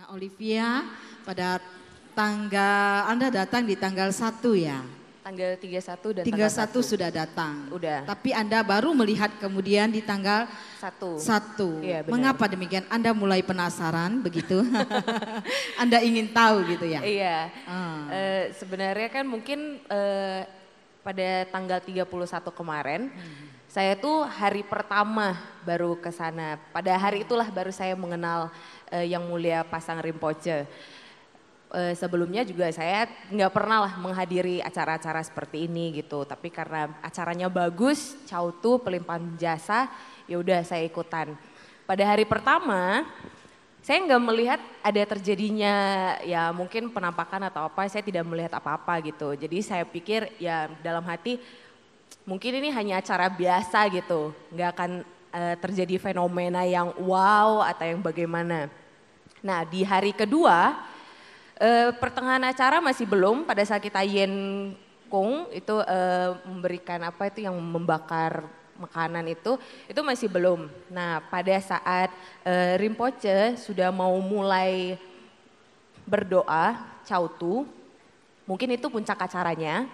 Nah, Olivia, pada tanggal Anda datang di tanggal 1 ya? Tanggal 31 dan 31 tanggal 1. sudah datang. Udah. Tapi Anda baru melihat kemudian di tanggal 1. 1. Iya, Mengapa demikian? Anda mulai penasaran begitu? Anda ingin tahu gitu ya? Iya. Hmm. E, sebenarnya kan mungkin e, pada tanggal 31 kemarin hmm. saya tuh hari pertama baru ke sana. Pada hari itulah baru saya mengenal uh, Yang Mulia Pasang Rimpoche. Uh, eh, sebelumnya juga saya nggak pernah lah menghadiri acara-acara seperti ini gitu. Tapi karena acaranya bagus, cautu pelimpahan jasa, ya udah saya ikutan. Pada hari pertama, saya nggak melihat ada terjadinya ya mungkin penampakan atau apa saya tidak melihat apa-apa gitu jadi saya pikir ya dalam hati mungkin ini hanya acara biasa gitu nggak akan uh, terjadi fenomena yang wow atau yang bagaimana. Nah di hari kedua uh, pertengahan acara masih belum pada saat kita yen kung itu uh, memberikan apa itu yang membakar makanan itu itu masih belum. Nah pada saat uh, Rinpoche sudah mau mulai berdoa cautu mungkin itu puncak acaranya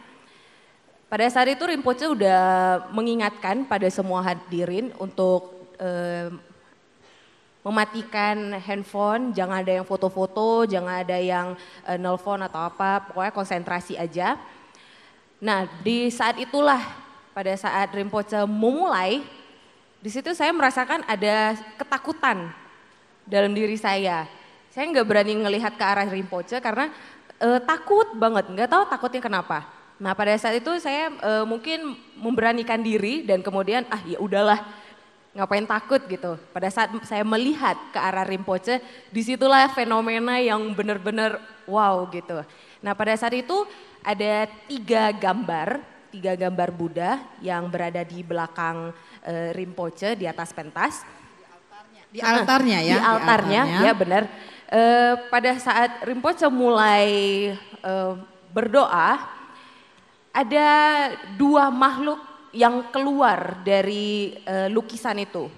pada saat itu Rinpoche udah mengingatkan pada semua hadirin untuk eh, mematikan handphone, jangan ada yang foto-foto, jangan ada yang eh, nelpon atau apa, pokoknya konsentrasi aja. Nah di saat itulah pada saat Rinpoche memulai, di situ saya merasakan ada ketakutan dalam diri saya. Saya nggak berani melihat ke arah Rinpoche karena eh, takut banget, nggak tahu takutnya kenapa. Nah pada saat itu saya e, mungkin memberanikan diri dan kemudian ah ya udahlah ngapain takut gitu. Pada saat saya melihat ke arah Rinpoche, disitulah fenomena yang benar-benar wow gitu. Nah pada saat itu ada tiga gambar, tiga gambar Buddha yang berada di belakang e, Rinpoche di atas pentas. Di altarnya, ya, di altarnya ya. Di altarnya, di ya benar. E, pada saat Rinpoche mulai e, berdoa, ada dua makhluk yang keluar dari uh, lukisan itu.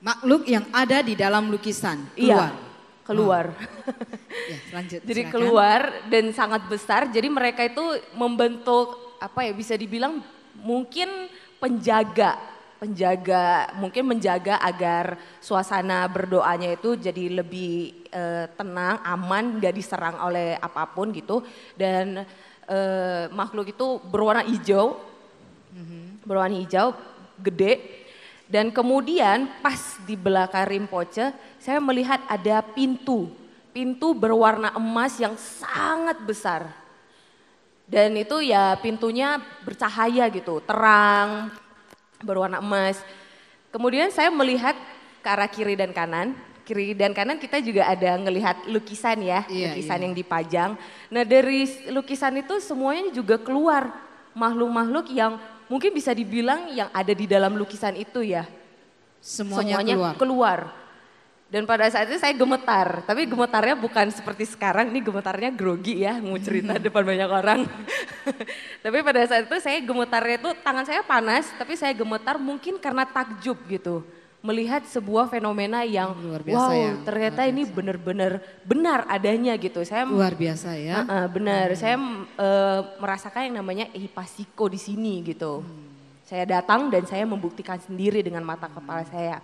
Makhluk yang ada di dalam lukisan keluar. Iya, keluar. Oh. ya, Jadi silakan. keluar dan sangat besar. Jadi mereka itu membentuk apa ya bisa dibilang mungkin penjaga, penjaga mungkin menjaga agar suasana berdoanya itu jadi lebih e, tenang, aman, nggak diserang oleh apapun gitu dan uh, makhluk itu berwarna hijau, berwarna hijau, gede. Dan kemudian pas di belakang Rimpoche, saya melihat ada pintu, pintu berwarna emas yang sangat besar. Dan itu ya pintunya bercahaya gitu, terang, berwarna emas. Kemudian saya melihat ke arah kiri dan kanan, kiri dan kanan kita juga ada ngelihat lukisan ya, iya, lukisan iya. yang dipajang. Nah dari lukisan itu semuanya juga keluar makhluk-makhluk yang mungkin bisa dibilang yang ada di dalam lukisan itu ya. Semuanya, semuanya keluar. keluar. Dan pada saat itu saya gemetar, tapi gemetarnya bukan seperti sekarang, ini gemetarnya grogi ya, mau cerita hmm. depan banyak orang. tapi pada saat itu saya gemetarnya itu tangan saya panas, tapi saya gemetar mungkin karena takjub gitu melihat sebuah fenomena yang luar biasa wow ya. ternyata luar biasa. ini benar-benar benar adanya gitu. Saya luar biasa ya. Uh, uh, benar, hmm. saya uh, merasakan yang namanya hipasiko di sini gitu. Hmm. Saya datang dan saya membuktikan sendiri dengan mata hmm. kepala hmm. saya.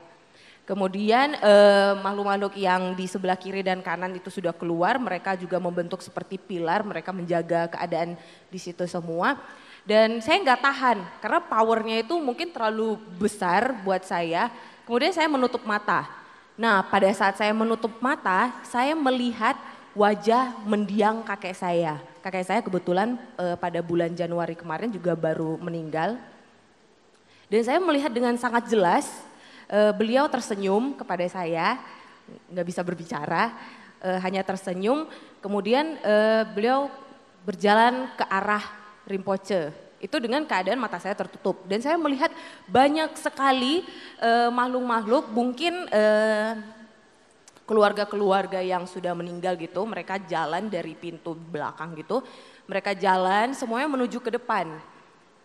Kemudian eh, makhluk-makhluk yang di sebelah kiri dan kanan itu sudah keluar, mereka juga membentuk seperti pilar, mereka menjaga keadaan di situ semua. Dan saya nggak tahan karena powernya itu mungkin terlalu besar buat saya Kemudian saya menutup mata. Nah, pada saat saya menutup mata, saya melihat wajah mendiang kakek saya. Kakek saya kebetulan e, pada bulan Januari kemarin juga baru meninggal. Dan saya melihat dengan sangat jelas e, beliau tersenyum kepada saya, nggak bisa berbicara, e, hanya tersenyum. Kemudian e, beliau berjalan ke arah Rimpoche. Itu dengan keadaan mata saya tertutup dan saya melihat banyak sekali eh, makhluk-makhluk uh, mungkin keluarga eh, keluarga-keluarga yang sudah meninggal gitu, mereka jalan dari pintu belakang gitu, mereka jalan semuanya menuju ke depan.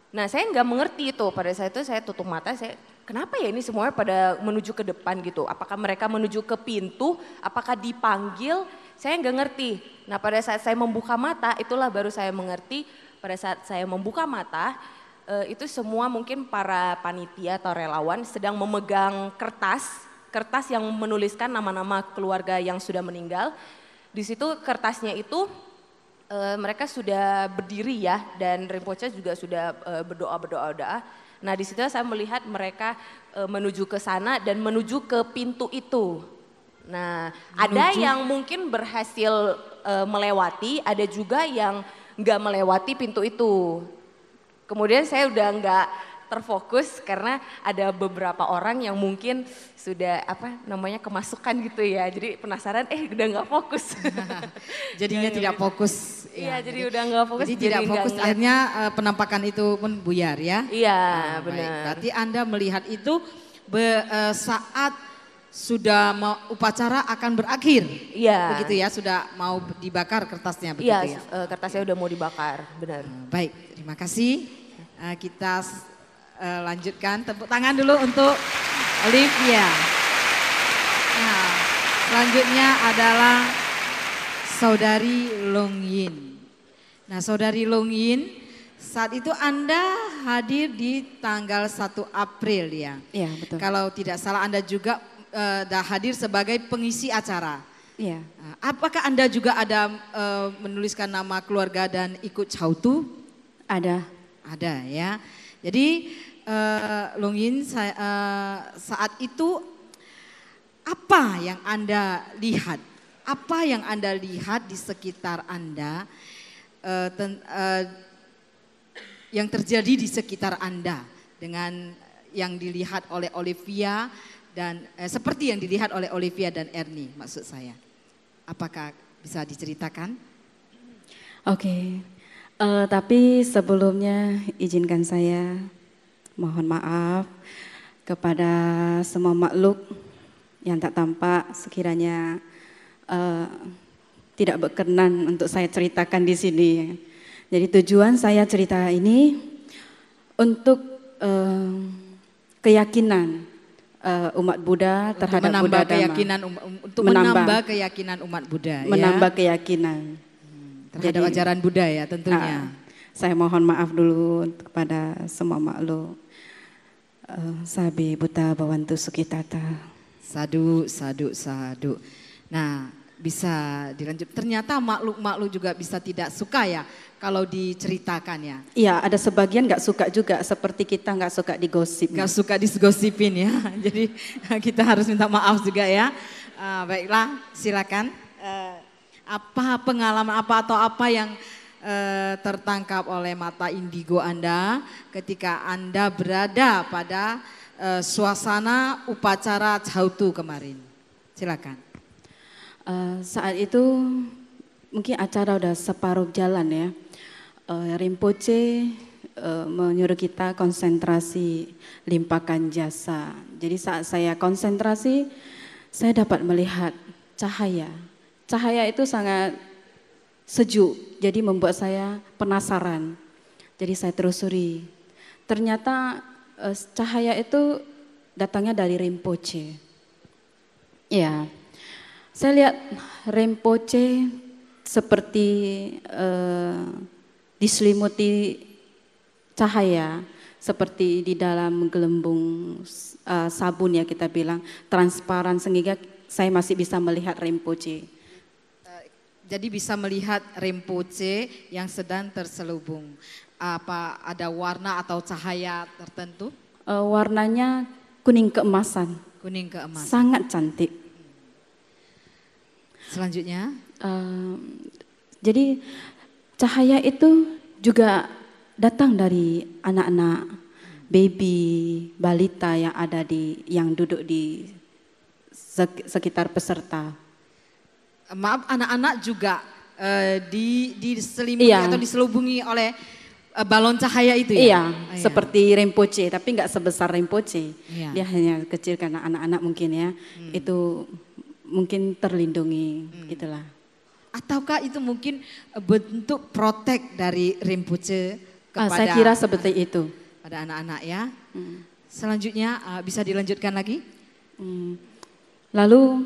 Nah saya nggak mengerti itu pada saat itu saya tutup mata saya kenapa ya ini semuanya pada menuju ke depan gitu apakah mereka menuju ke pintu apakah dipanggil saya nggak ngerti. Nah pada saat saya membuka mata itulah baru saya mengerti pada saat saya membuka mata eh, itu semua mungkin para panitia atau relawan sedang memegang kertas kertas yang menuliskan nama-nama keluarga yang sudah meninggal di situ kertasnya itu eh, mereka sudah berdiri ya dan Rinpoche juga sudah eh, berdoa berdoa doa nah di situ saya melihat mereka menuju ke sana dan menuju ke pintu itu nah menuju. ada yang mungkin berhasil melewati ada juga yang nggak melewati pintu itu. Kemudian saya udah nggak terfokus karena ada beberapa orang yang mungkin sudah apa namanya kemasukan gitu ya. Jadi penasaran eh udah nggak fokus. Jadinya iya, tidak iya. fokus. Iya, ya, jadi, jadi udah nggak fokus. Jadi, jadi tidak fokus gak akhirnya uh, penampakan itu pun buyar ya. Iya, oh, benar. Baik. Berarti Anda melihat itu be, uh, saat sudah mau, upacara akan berakhir. Iya. Begitu ya, sudah mau dibakar kertasnya begitu iya, ya. Eh, kertasnya sudah mau dibakar, benar. Hmm, baik, terima kasih. Eh, kita eh, lanjutkan tepuk tangan dulu untuk Olivia. Nah, selanjutnya adalah saudari Long Yin. Nah, saudari Long Yin saat itu Anda hadir di tanggal 1 April ya. Iya, betul. Kalau tidak salah Anda juga uh, hadir sebagai pengisi acara. Iya. Eh, apakah Anda juga ada uh, menuliskan nama keluarga dan ikut cautu? Ada. Ada ya. Jadi uh, Long saya, uh, saat itu apa yang Anda lihat? Apa yang Anda lihat di sekitar Anda uh, ten, uh, yang terjadi di sekitar Anda dengan yang dilihat oleh Olivia dan eh, seperti yang dilihat oleh Olivia dan Ernie maksud saya. Apakah bisa diceritakan? Oke. Okay. Uh, eh, tapi sebelumnya izinkan saya mohon maaf kepada semua makhluk yang tak tampak sekiranya uh, tidak berkenan untuk saya ceritakan di sini. Jadi tujuan saya cerita ini untuk uh, keyakinan uh, umat Buddha terhadap untuk menambah Buddha keyakinan um-, um, untuk menambah, menambah keyakinan umat Buddha ya. menambah keyakinan hmm, terhadap Jadi, ajaran Buddha ya ah, tentunya uh, saya mohon maaf dulu kepada semua makhluk uh, sabi buta bawantu sukitata sadu sadu sadu nah bisa dilanjut. Ternyata makhluk-makhluk juga bisa tidak suka ya kalau diceritakan ya. Iya, ada sebagian nggak suka juga seperti kita nggak suka digosip. Nggak suka disgosipin ya. Jadi kita harus minta maaf juga ya. Uh, baiklah, silakan. Uh, apa pengalaman apa atau apa yang uh, tertangkap oleh mata indigo Anda ketika Anda berada pada uh, suasana upacara Chautu kemarin? Silakan. Eh, saat itu mungkin acara udah separuh jalan ya. Uh, eh, Rinpoche uh, menyuruh kita konsentrasi limpahkan jasa. Jadi saat saya konsentrasi, saya dapat melihat cahaya. Cahaya itu sangat sejuk, jadi membuat saya penasaran. Jadi saya terusuri. Ternyata uh, cahaya itu datangnya dari Rinpoche. Ya, saya lihat Rempoce seperti eh, diselimuti cahaya, seperti di dalam gelembung uh, sabun ya kita bilang, transparan sehingga saya masih bisa melihat Rempoce. Eh, jadi bisa melihat Rempoce yang sedang terselubung. Apa ada warna atau cahaya tertentu? Uh, warnanya kuning keemasan. Kuning keemasan. Sangat cantik. Selanjutnya. Uh, jadi cahaya itu juga datang dari anak-anak baby balita yang ada di yang duduk di sekitar peserta. Eh, maaf, anak-anak juga uh, di diselimuti iya. atau diselubungi oleh uh, balon cahaya itu ya? Iya, oh, iya. seperti rempoce, tapi nggak sebesar rempoce. Iya. Dia hanya kecil karena anak-anak mungkin ya. Hmm. Itu mungkin terlindungi hmm. gitulah. Ataukah itu mungkin eh, bentuk protek dari Rinpoche ah, kepada saya kira seperti itu pada anak-anak ya. Hmm. Selanjutnya eh, bisa dilanjutkan lagi? Hmm. Lalu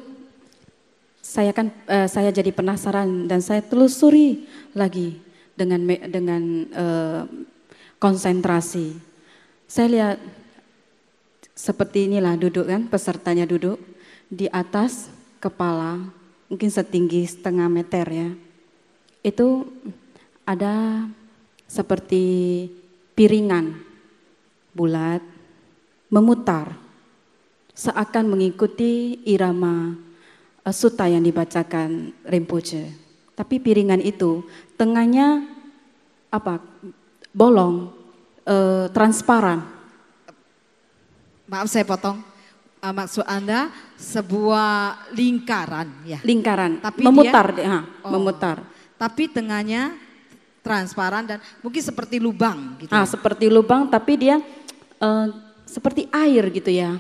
saya kan eh, saya jadi penasaran dan saya telusuri lagi dengan dengan konsentrasi. Saya lihat seperti inilah duduk kan pesertanya duduk di atas kepala, mungkin setinggi setengah meter ya, itu ada seperti piringan bulat memutar seakan mengikuti irama eh, suta yang dibacakan Rinpoche. Tapi piringan itu tengahnya apa? Bolong, e, transparan. Maaf saya potong uh, maksud Anda sebuah lingkaran ya. Lingkaran. Tapi memutar dia, dia oh, memutar. Tapi tengahnya transparan dan mungkin seperti lubang gitu. Ah, seperti lubang tapi dia uh, seperti air gitu ya.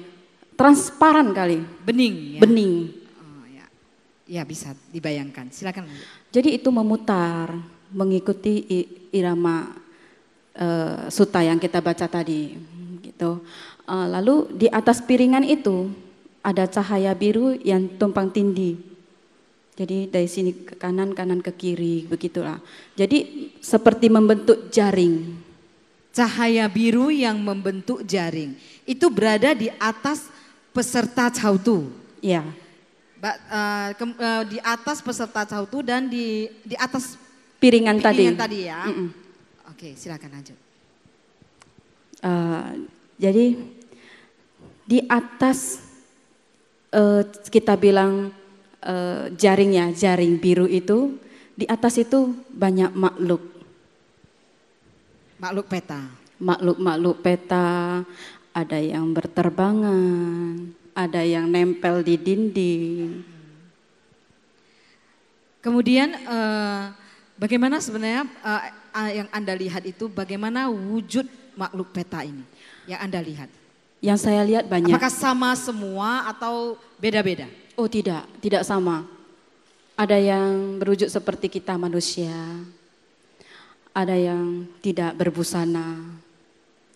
Transparan kali. Bening ya. Bening. Oh, ya. ya bisa dibayangkan. Silakan. Jadi itu memutar mengikuti irama uh, suta yang kita baca tadi gitu. Eh, lalu di atas piringan itu ada cahaya biru yang tumpang tindih. Jadi dari sini ke kanan, kanan ke kiri, begitulah. Jadi seperti membentuk jaring. Cahaya biru yang membentuk jaring. Itu berada di atas peserta cautu. Ya. Ba, uh, eh, ke, uh, eh, di atas peserta cautu dan di di atas piringan, piringan tadi. tadi ya. Mm -mm. Oke, silakan lanjut. Uh, jadi di atas uh, kita bilang uh, jaringnya, jaring biru itu, di atas itu banyak makhluk. Makhluk peta. Makhluk-makhluk peta, ada yang berterbangan, ada yang nempel di dinding. Kemudian uh, bagaimana sebenarnya uh, yang Anda lihat itu bagaimana wujud makhluk peta ini? yang Anda lihat? Yang saya lihat banyak. Apakah sama semua atau beda-beda? Oh tidak, tidak sama. Ada yang berujuk seperti kita manusia, ada yang tidak berbusana,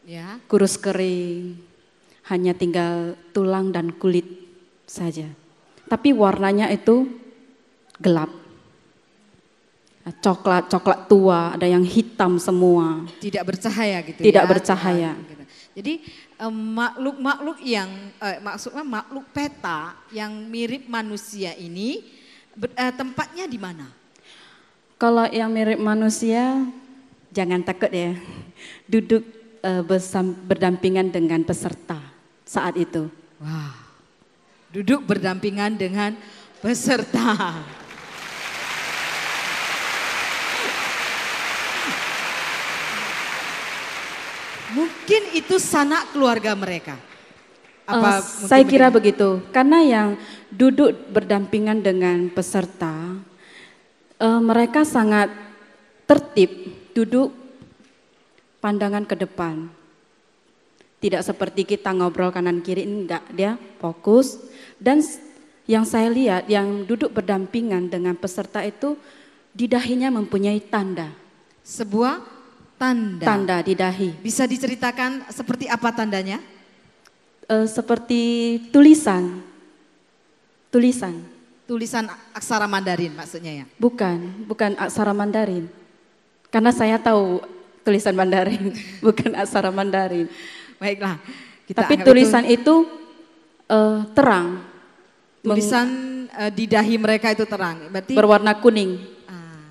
ya. kurus kering, hanya tinggal tulang dan kulit saja. Tapi warnanya itu gelap. Coklat, coklat tua, ada yang hitam semua. Tidak bercahaya gitu Tidak ya? bercahaya. gitu. Jadi makhluk-makhluk yang uh, maksudnya makhluk peta yang mirip manusia ini ber, eh, tempatnya di mana? Kalau yang mirip manusia jangan takut ya. Duduk uh, bersam, berdampingan dengan peserta saat itu. Wah. Wow. Duduk berdampingan dengan peserta. Mungkin itu sanak keluarga mereka. Apa uh, saya kira mereka? begitu. Karena yang duduk berdampingan dengan peserta, uh, mereka sangat tertib duduk pandangan ke depan. Tidak seperti kita ngobrol kanan kiri, enggak dia fokus. Dan yang saya lihat yang duduk berdampingan dengan peserta itu di dahinya mempunyai tanda. Sebuah tanda tanda di dahi. Bisa diceritakan seperti apa tandanya? Uh, seperti tulisan. Tulisan. Tulisan aksara Mandarin maksudnya ya? Bukan, bukan aksara Mandarin. Karena saya tahu tulisan Mandarin, bukan aksara Mandarin. Baiklah. Kita Tapi tulisan itu, itu uh, terang. Tulisan uh, di dahi mereka itu terang. Berarti berwarna kuning. Uh, ah.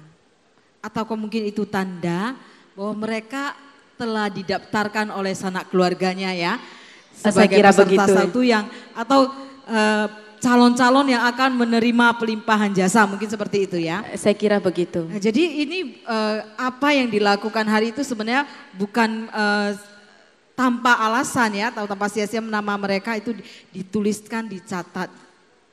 atau mungkin itu tanda bahwa mereka telah didaftarkan oleh sanak keluarganya ya sebagai Saya kira peserta begitu. satu yang atau eh, calon-calon uh, yang akan menerima pelimpahan jasa mungkin seperti itu ya. Saya kira begitu. Nah, jadi ini uh, apa yang dilakukan hari itu sebenarnya bukan uh, tanpa alasan ya atau tanpa sia-sia nama mereka itu dituliskan dicatat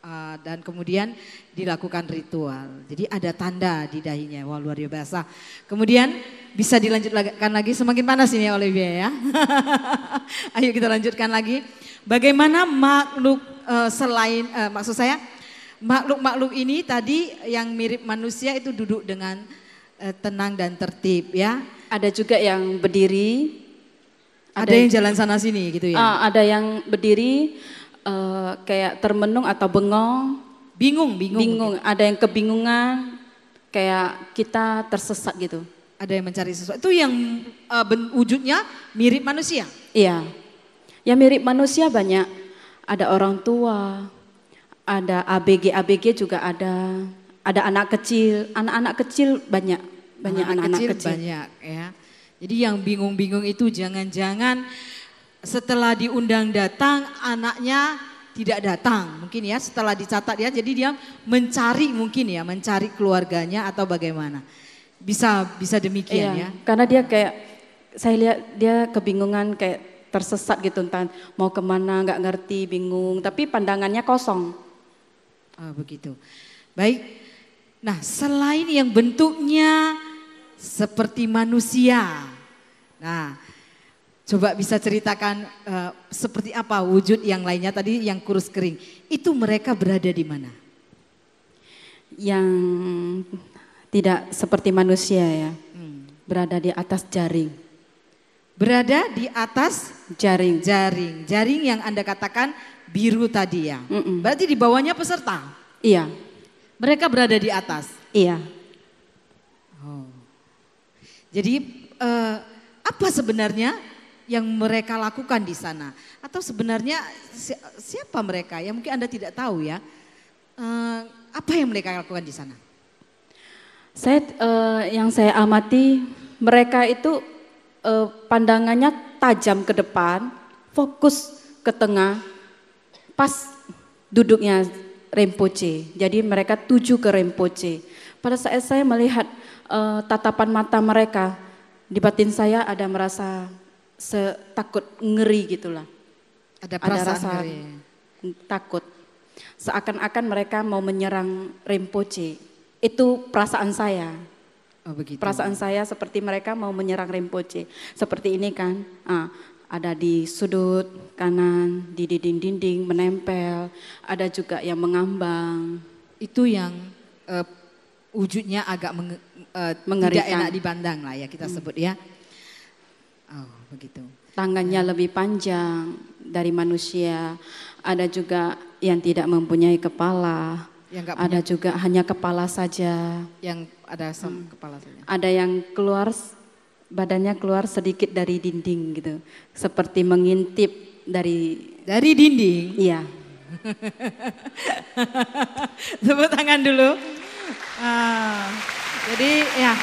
uh, dan kemudian dilakukan ritual. Jadi ada tanda di dahinya wah luar biasa. Kemudian bisa dilanjutkan lagi. Semakin panas ini ya Olivia ya. Ayo kita lanjutkan lagi. Bagaimana makhluk uh, selain uh, maksud saya makhluk-makhluk ini tadi yang mirip manusia itu duduk dengan uh, tenang dan tertib ya. Ada juga yang berdiri. Ada, ada yang jalan sana sini gitu ya. Uh, ada yang berdiri uh, kayak termenung atau bengong. Bingung, bingung. Bingung, ada yang kebingungan kayak kita tersesat gitu ada yang mencari sesuatu. Itu yang uh, ben, wujudnya mirip manusia. Iya. Yang mirip manusia banyak. Ada orang tua, ada ABG-ABG juga ada, ada anak kecil, anak-anak kecil banyak, banyak anak-anak kecil, kecil banyak ya. Jadi yang bingung-bingung itu jangan-jangan setelah diundang datang anaknya tidak datang mungkin ya setelah dicatat ya jadi dia mencari mungkin ya mencari keluarganya atau bagaimana bisa bisa demikian iya, ya. Karena dia kayak saya lihat dia kebingungan kayak tersesat gitu tentang mau kemana nggak ngerti bingung tapi pandangannya kosong. Oh, begitu. Baik. Nah selain yang bentuknya seperti manusia, nah coba bisa ceritakan uh, seperti apa wujud yang lainnya tadi yang kurus kering itu mereka berada di mana? Yang tidak seperti manusia ya. Hmm. Berada di atas jaring. Berada di atas jaring. Jaring. Jaring yang Anda katakan biru tadi ya. Mm -mm. Berarti di bawahnya peserta. Iya. Mereka berada di atas. Iya. Oh. Jadi eh, apa sebenarnya yang mereka lakukan di sana? Atau sebenarnya si, siapa mereka? Ya mungkin Anda tidak tahu ya. Eh, apa yang mereka lakukan di sana? Saya uh, yang saya amati mereka itu uh, pandangannya tajam ke depan, fokus ke tengah, pas duduknya Rempoce. Jadi mereka tuju ke Rempoce. Pada saat saya melihat uh, tatapan mata mereka, di batin saya ada merasa takut ngeri gitulah. Ada perasaan ada rasa ngeri. takut. Seakan-akan mereka mau menyerang Rempoce. Itu perasaan saya. Oh, begitu. Perasaan saya seperti mereka mau menyerang Rinpoche. Seperti ini kan, ah, ada di sudut kanan, di dinding-dinding menempel, ada juga yang mengambang. Itu yang uh, wujudnya agak menge uh, mengerikan. tidak enak dibandang lah ya kita hmm. sebut ya. Oh begitu. Tangannya hmm. lebih panjang dari manusia. Ada juga yang tidak mempunyai kepala yang ada punya. juga hanya kepala saja. Yang ada hmm. kepala saja. Ada yang keluar badannya keluar sedikit dari dinding gitu, seperti mengintip dari dari dinding. Iya. Tepuk tangan dulu. Uh, jadi ya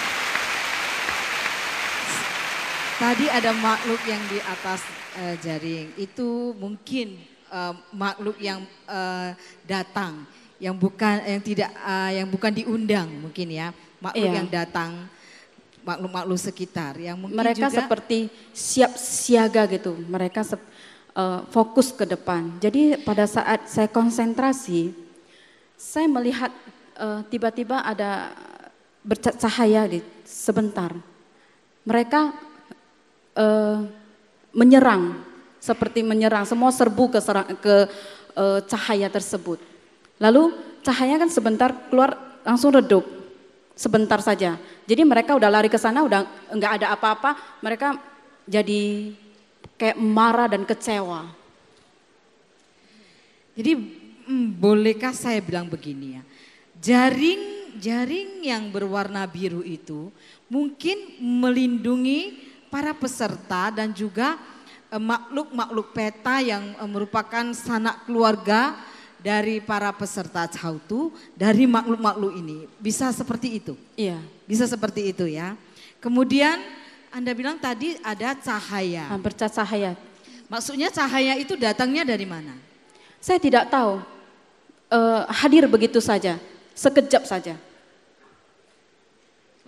Tadi ada makhluk yang di atas uh, jaring, itu mungkin uh, makhluk yang uh, datang yang bukan yang tidak uh, yang bukan diundang mungkin ya makhluk yeah. yang datang makhluk-makhluk sekitar yang mungkin mereka juga, seperti siap siaga gitu mereka sep, uh, fokus ke depan jadi pada saat saya konsentrasi saya melihat eh, tiba-tiba uh, ada cahaya di sebentar mereka uh, menyerang seperti menyerang semua serbu ke serang, ke uh, cahaya tersebut Lalu cahayanya kan sebentar keluar langsung redup. Sebentar saja. Jadi mereka udah lari ke sana udah enggak ada apa-apa, mereka jadi kayak marah dan kecewa. Jadi hmm, bolehkah saya bilang begini ya? Jaring jaring yang berwarna biru itu mungkin melindungi para peserta dan juga eh, makhluk-makhluk peta yang eh, merupakan sanak keluarga dari para peserta cautu dari makhluk-makhluk ini. Bisa seperti itu. Iya. Bisa seperti itu ya. Kemudian Anda bilang tadi ada cahaya. Bercat cahaya. Maksudnya cahaya itu datangnya dari mana? Saya tidak tahu. Uh, hadir begitu saja, sekejap saja.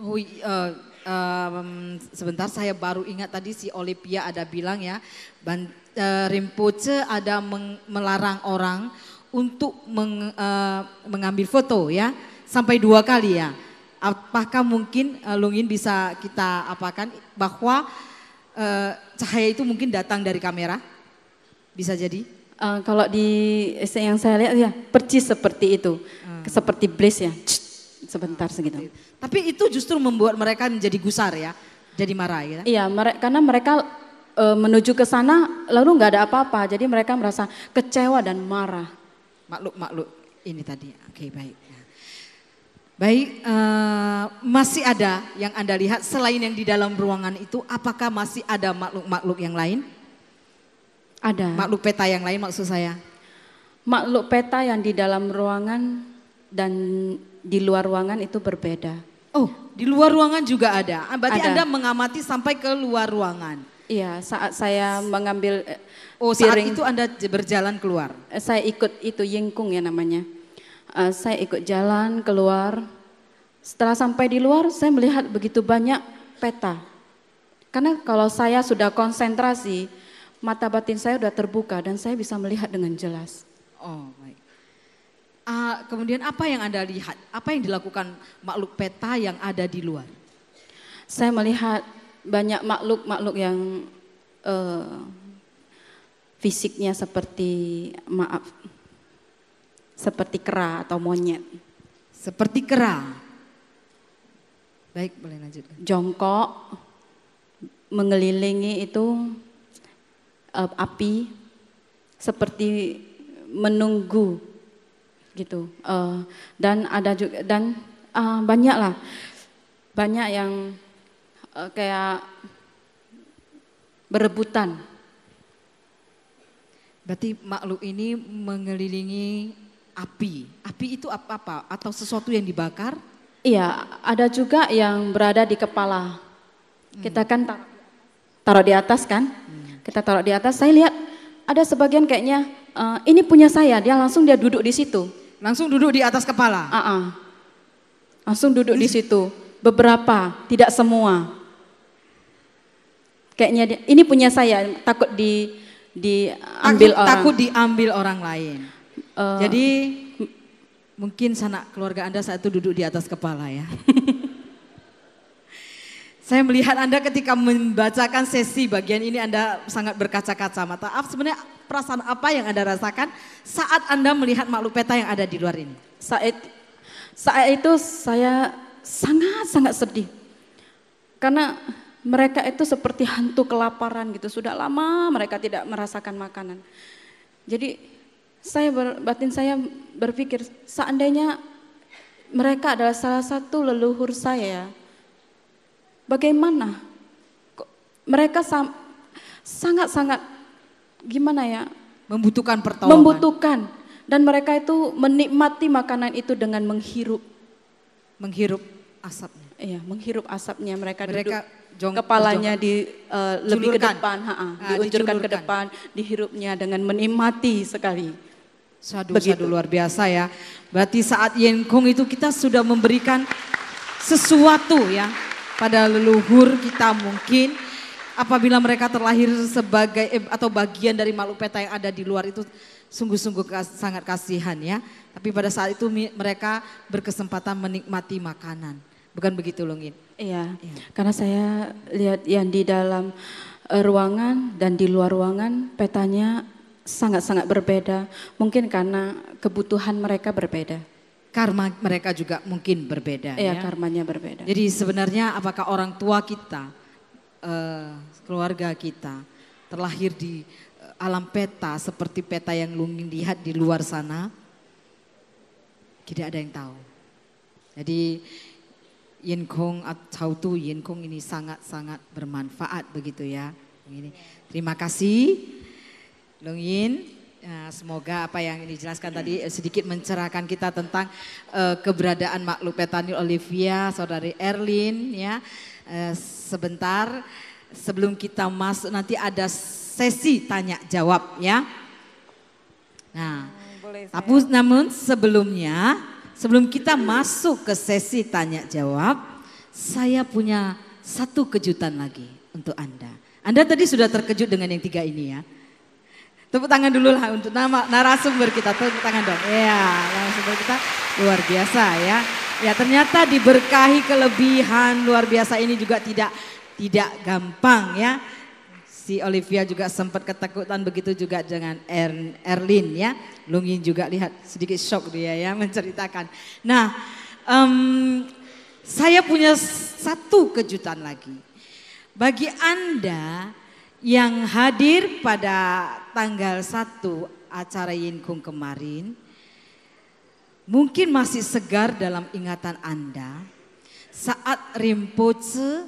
Oh, uh, um, sebentar saya baru ingat tadi si Olivia ada bilang ya, ban, eh, Rimpoce ada meng, melarang orang untuk meng, uh, mengambil foto ya sampai dua kali ya. Apakah mungkin uh, eh, Lungin bisa kita apakan bahwa uh, cahaya itu mungkin datang dari kamera? Bisa jadi? Uh, kalau di yang saya lihat ya percis seperti itu, hmm. seperti blaze ya. Sebentar segitu. Tapi itu justru membuat mereka menjadi gusar ya, jadi marah ya. Iya, mere karena mereka menuju ke sana lalu nggak ada apa-apa, jadi mereka merasa kecewa dan marah makhluk-makhluk ini tadi. Oke, okay, baik. Ya. Baik, uh, masih ada yang Anda lihat selain yang di dalam ruangan itu, apakah masih ada makhluk-makhluk yang lain? Ada. Makhluk peta yang lain maksud saya? Makhluk peta yang di dalam ruangan dan di luar ruangan itu berbeda. Oh, di luar ruangan juga ada. Ah, berarti ada. Anda mengamati sampai ke luar ruangan. Iya, saat saya mengambil eh, Oh, saat piring, itu Anda berjalan keluar. Eh, saya ikut itu yingkung ya namanya. Uh, saya ikut jalan keluar. Setelah sampai di luar, saya melihat begitu banyak peta. Karena kalau saya sudah konsentrasi, mata batin saya sudah terbuka dan saya bisa melihat dengan jelas. Oh, baik. Uh, kemudian apa yang Anda lihat? Apa yang dilakukan makhluk peta yang ada di luar? Saya melihat banyak makhluk-makhluk yang uh, fisiknya seperti maaf seperti kera atau monyet. Seperti kera. Baik, boleh lanjutkan. Jongkok mengelilingi itu uh, api seperti menunggu gitu. Uh, dan ada juga dan uh, ah, banyak banyak yang Eh, kayak berebutan. Berarti makhluk ini mengelilingi api. Api itu apa, apa? Atau sesuatu yang dibakar? Iya, ada juga yang berada di kepala. Hmm. Kita kan taruh, taruh di atas kan? Hmm. Kita taruh di atas. Saya lihat ada sebagian kayaknya uh, ini punya saya. Dia langsung dia duduk di situ. Langsung duduk di atas kepala. Uh -uh. Langsung duduk di situ. Beberapa, tidak semua kayaknya ini punya saya takut di diambil takut, orang. Takut diambil orang lain. Uh, Jadi mungkin sanak keluarga Anda saat itu duduk di atas kepala ya. Saya melihat Anda ketika membacakan sesi bagian ini Anda sangat berkaca-kaca mata. sebenarnya perasaan apa yang Anda rasakan saat Anda melihat makhluk peta yang ada di luar ini? Saat saat itu saya sangat-sangat sedih. Karena mereka itu seperti hantu kelaparan gitu. Sudah lama mereka tidak merasakan makanan. Jadi saya ber, batin saya berpikir seandainya mereka adalah salah satu leluhur saya. Ya, bagaimana? Mereka sangat-sangat gimana ya? Membutuhkan pertolongan. Membutuhkan dan mereka itu menikmati makanan itu dengan menghirup. Menghirup asapnya. Iya, menghirup asapnya mereka, mereka duduk Jong, kepalanya di uh, lebih ke depan, ha -ha, nah, diuncurkan ke depan, dihirupnya dengan menikmati sekali. Sadu, Begitu. sadu luar biasa ya. Berarti saat Yen Kong itu kita sudah memberikan sesuatu ya pada leluhur kita mungkin apabila mereka terlahir sebagai eh, atau bagian dari makhluk peta yang ada di luar itu sungguh-sungguh sangat kasihan ya. Tapi pada saat itu mereka berkesempatan menikmati makanan. Bukan begitu Longin? Iya. iya, karena saya lihat yang di dalam e, ruangan dan di luar ruangan petanya sangat-sangat berbeda. Mungkin karena kebutuhan mereka berbeda. Karma mereka juga mungkin berbeda. Iya, ya. karmanya berbeda. Jadi sebenarnya apakah orang tua kita, e, keluarga kita terlahir di e, alam peta seperti peta yang lungin lihat di luar sana? Tidak ada yang tahu. Jadi Yin Kong atau Tu Yin Kong ini sangat-sangat bermanfaat begitu ya. Ini. Terima kasih Long Yin. Ya, semoga apa yang dijelaskan tadi eh, sedikit mencerahkan kita tentang eh, keberadaan makhluk petani Olivia, saudari Erlin ya. Eh, sebentar sebelum kita masuk nanti ada sesi tanya jawab ya. Nah, hmm, Boleh tapi namun sebelumnya Sebelum kita masuk ke sesi tanya jawab, saya punya satu kejutan lagi untuk Anda. Anda tadi sudah terkejut dengan yang tiga ini ya. Tepuk tangan dulu lah untuk nama narasumber kita. Tepuk tangan dong. Iya, narasumber kita luar biasa ya. Ya ternyata diberkahi kelebihan luar biasa ini juga tidak tidak gampang ya si Olivia juga sempat ketakutan begitu juga dengan er, Erlin ya. Lungin juga lihat sedikit shock dia ya menceritakan. Nah um, saya punya satu kejutan lagi. Bagi Anda yang hadir pada tanggal 1 acara Yinkung kemarin, mungkin masih segar dalam ingatan Anda saat Rinpoche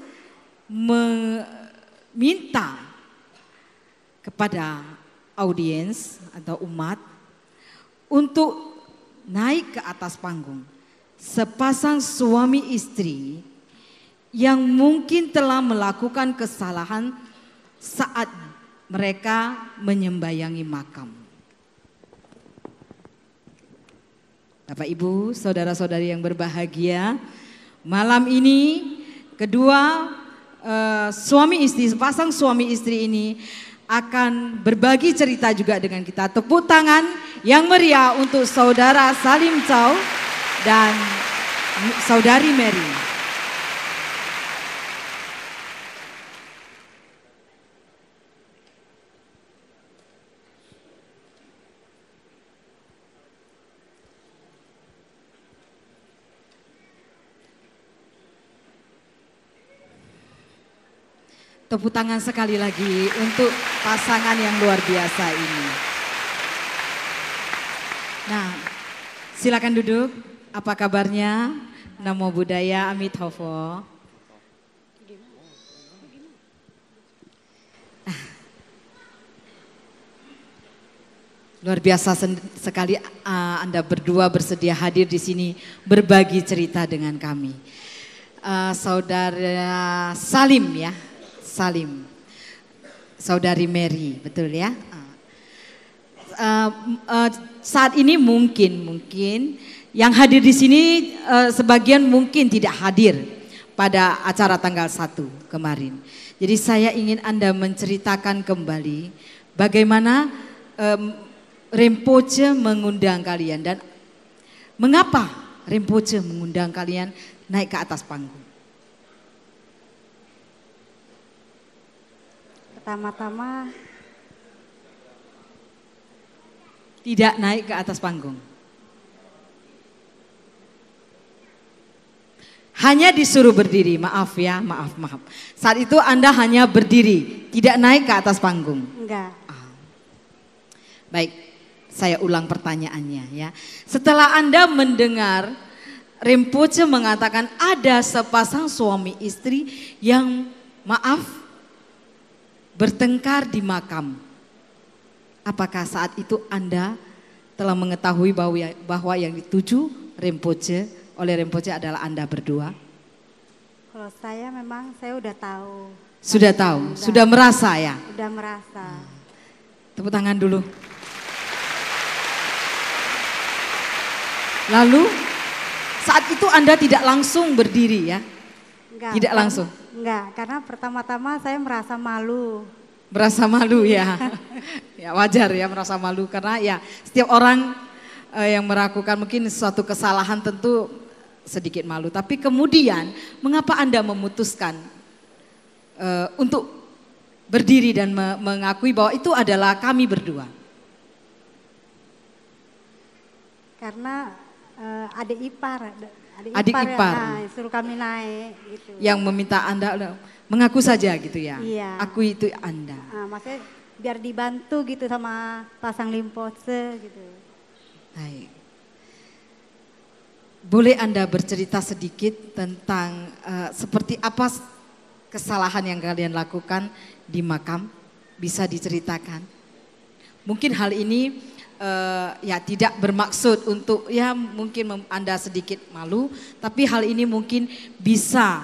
meminta kepada audiens atau umat untuk naik ke atas panggung. Sepasang suami istri yang mungkin telah melakukan kesalahan saat mereka menyembayangi makam. Bapak Ibu, saudara-saudari yang berbahagia, malam ini kedua uh, suami istri, sepasang suami istri ini akan berbagi cerita juga dengan kita. Tepuk tangan yang meriah untuk saudara Salim Chow dan saudari Mary. Tepuk tangan sekali lagi untuk pasangan yang luar biasa ini. Nah, silakan duduk. Apa kabarnya? Namo Buddhaya Amit Hofo. Luar biasa sekali uh, Anda berdua bersedia hadir di sini berbagi cerita dengan kami. Uh, saudara Salim ya, Salim, saudari Mary, betul ya? Uh, uh, saat ini mungkin mungkin yang hadir di sini uh, sebagian mungkin tidak hadir pada acara tanggal 1 kemarin. Jadi saya ingin Anda menceritakan kembali bagaimana um, Rempoce mengundang kalian dan mengapa Rempoce mengundang kalian naik ke atas panggung. Pertama-tama tidak naik ke atas panggung. Hanya disuruh berdiri, maaf ya, maaf, maaf. Saat itu Anda hanya berdiri, tidak naik ke atas panggung. Enggak. Ah. Baik, saya ulang pertanyaannya ya. Setelah Anda mendengar Rinpoche mengatakan ada sepasang suami istri yang maaf bertengkar di makam. Apakah saat itu Anda telah mengetahui bahwa, ya, bahwa yang dituju Rempoce oleh Rempoce adalah Anda berdua? Kalau saya memang saya udah tahu. Sudah tahu, sudah, sudah merasa ya? Sudah merasa. Tepuk tangan dulu. Lalu saat itu Anda tidak langsung berdiri ya? Enggak. Tidak langsung. Enggak, karena pertama-tama saya merasa malu. Merasa malu ya. ya wajar ya merasa malu karena ya setiap orang eh, yang melakukan mungkin suatu kesalahan tentu sedikit malu. Tapi kemudian mengapa Anda memutuskan eh, untuk berdiri dan me mengakui bahwa itu adalah kami berdua? Karena eh, adik ipar adik, adik ipar, ya? ipar. yang naik, suruh kami naik gitu. Yang meminta Anda mengaku saja gitu ya. Iya. Aku itu Anda. Nah, maksudnya biar dibantu gitu sama pasang limpose gitu. Baik. Boleh Anda bercerita sedikit tentang uh, seperti apa kesalahan yang kalian lakukan di makam? Bisa diceritakan? Mungkin hal ini uh, ya tidak bermaksud untuk ya mungkin Anda sedikit malu, tapi hal ini mungkin bisa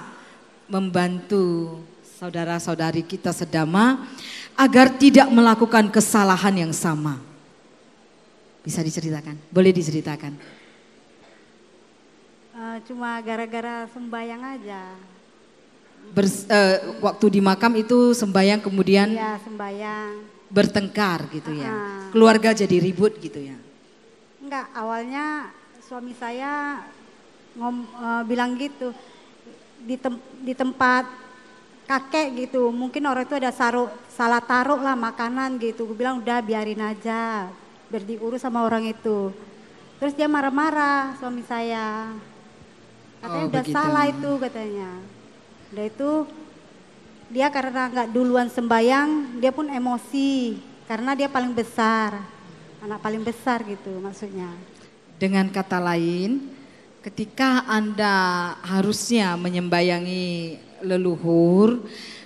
membantu saudara-saudari kita sedama agar tidak melakukan kesalahan yang sama. Bisa diceritakan? Boleh diceritakan? Eh, cuma gara-gara sembayang aja. Ber, uh, eh, waktu di makam itu sembayang kemudian? Iya, sembayang bertengkar gitu ya. Keluarga jadi ribut gitu ya. Enggak, awalnya suami saya ngom, uh, bilang gitu di, tem, di tempat kakek gitu. Mungkin orang itu ada saruh, salah taruh lah makanan gitu. Gue bilang udah biarin aja, biar diurus sama orang itu. Terus dia marah-marah suami saya. Katanya oh, udah begitu. salah itu katanya. Udah itu dia karena nggak duluan sembayang, dia pun emosi karena dia paling besar, anak paling besar gitu maksudnya. Dengan kata lain, ketika Anda harusnya menyembayangi leluhur,